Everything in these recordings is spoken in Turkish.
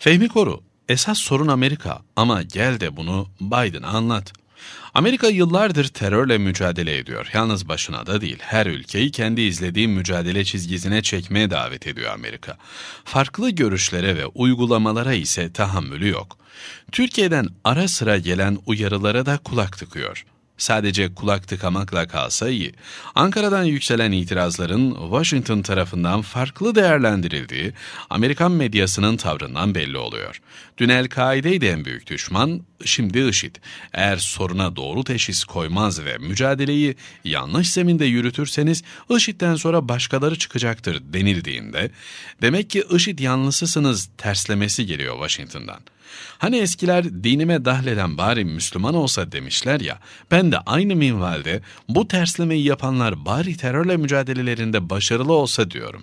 Fehmi Koru, esas sorun Amerika ama gel de bunu Biden'a anlat. Amerika yıllardır terörle mücadele ediyor. Yalnız başına da değil. Her ülkeyi kendi izlediği mücadele çizgisine çekmeye davet ediyor Amerika. Farklı görüşlere ve uygulamalara ise tahammülü yok. Türkiye'den ara sıra gelen uyarılara da kulak tıkıyor.'' Sadece kulak tıkamakla kalsa iyi. Ankara'dan yükselen itirazların Washington tarafından farklı değerlendirildiği Amerikan medyasının tavrından belli oluyor. Dün El-Kaide'ydi en büyük düşman, şimdi IŞİD. Eğer soruna doğru teşhis koymaz ve mücadeleyi yanlış zeminde yürütürseniz IŞİD'den sonra başkaları çıkacaktır denildiğinde demek ki IŞİD yanlısısınız terslemesi geliyor Washington'dan. Hani eskiler dinime dahleden bari Müslüman olsa demişler ya, ben de aynı minvalde bu terslemeyi yapanlar bari terörle mücadelelerinde başarılı olsa diyorum.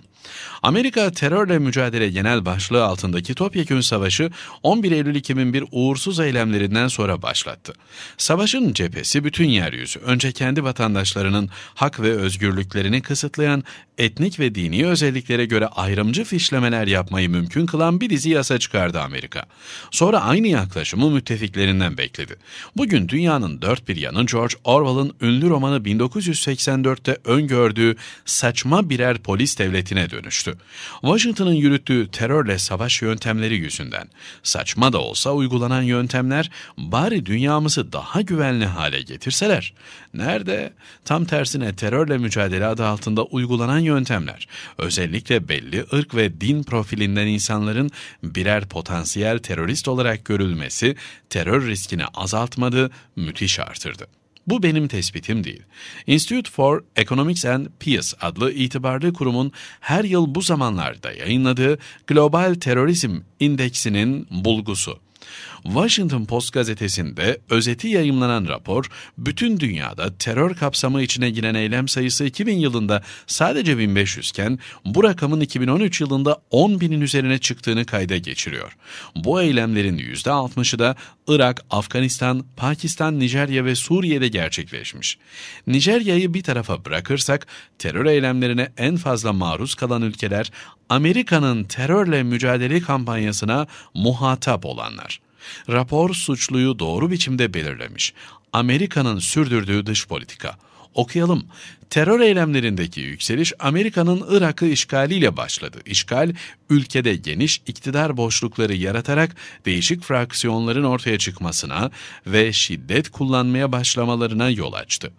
Amerika terörle mücadele genel başlığı altındaki topyekün savaşı 11 Eylül 2001 uğursuz eylemlerinden sonra başlattı. Savaşın cephesi bütün yeryüzü, önce kendi vatandaşlarının hak ve özgürlüklerini kısıtlayan etnik ve dini özelliklere göre ayrımcı fişlemeler yapmayı mümkün kılan bir dizi yasa çıkardı Amerika. Sonra aynı yaklaşımı müttefiklerinden bekledi. Bugün dünyanın dört bir yanı George Orwell'ın ünlü romanı 1984'te öngördüğü saçma birer polis devletine dönüştü. Washington'ın yürüttüğü terörle savaş yöntemleri yüzünden saçma da olsa uygulanan yöntemler bari dünyamızı daha güvenli hale getirseler. Nerede? Tam tersine terörle mücadele adı altında uygulanan yöntemler özellikle belli ırk ve din profilinden insanların birer potansiyel terörist olarak görülmesi terör riskini azaltmadı, müthiş artırdı. Bu benim tespitim değil. Institute for Economics and Peace adlı itibarlı kurumun her yıl bu zamanlarda yayınladığı Global Terörizm İndeksinin bulgusu. Washington Post gazetesinde özeti yayımlanan rapor, bütün dünyada terör kapsamı içine giren eylem sayısı 2000 yılında sadece 1500 iken bu rakamın 2013 yılında 10 binin üzerine çıktığını kayda geçiriyor. Bu eylemlerin %60'ı da Irak, Afganistan, Pakistan, Nijerya ve Suriye'de gerçekleşmiş. Nijerya'yı bir tarafa bırakırsak terör eylemlerine en fazla maruz kalan ülkeler Amerika'nın terörle mücadele kampanyasına muhatap olanlar. Rapor suçluyu doğru biçimde belirlemiş. Amerika'nın sürdürdüğü dış politika. Okuyalım. Terör eylemlerindeki yükseliş Amerika'nın Irak'ı işgaliyle başladı. İşgal, ülkede geniş iktidar boşlukları yaratarak değişik fraksiyonların ortaya çıkmasına ve şiddet kullanmaya başlamalarına yol açtı.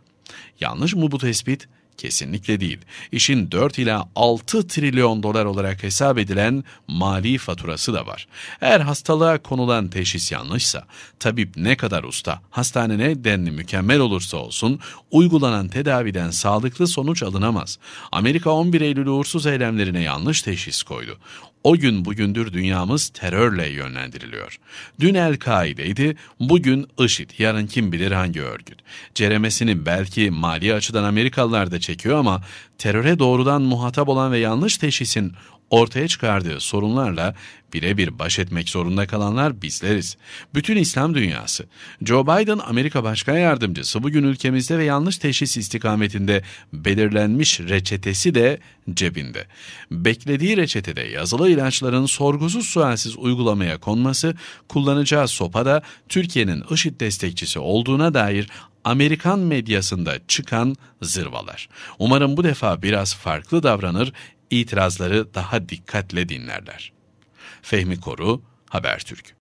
Yanlış mı bu tespit? Kesinlikle değil. İşin 4 ila 6 trilyon dolar olarak hesap edilen mali faturası da var. Eğer hastalığa konulan teşhis yanlışsa, tabip ne kadar usta, hastane ne denli mükemmel olursa olsun, uygulanan tedaviden sağlıklı sonuç alınamaz. Amerika 11 Eylül uğursuz eylemlerine yanlış teşhis koydu. O gün bugündür dünyamız terörle yönlendiriliyor. Dün El-Kaide'ydi, bugün IŞİD, yarın kim bilir hangi örgüt. Ceremesini belki mali açıdan Amerikalılar da çekiyor ama teröre doğrudan muhatap olan ve yanlış teşhisin Ortaya çıkardığı sorunlarla birebir baş etmek zorunda kalanlar bizleriz. Bütün İslam dünyası. Joe Biden Amerika Başkan Yardımcısı bugün ülkemizde ve yanlış teşhis istikametinde belirlenmiş reçetesi de cebinde. Beklediği reçetede yazılı ilaçların sorgusuz sualsiz uygulamaya konması, kullanacağı sopada Türkiye'nin IŞİD destekçisi olduğuna dair Amerikan medyasında çıkan zırvalar. Umarım bu defa biraz farklı davranır, itirazları daha dikkatle dinlerler. Fehmi Koru, Habertürk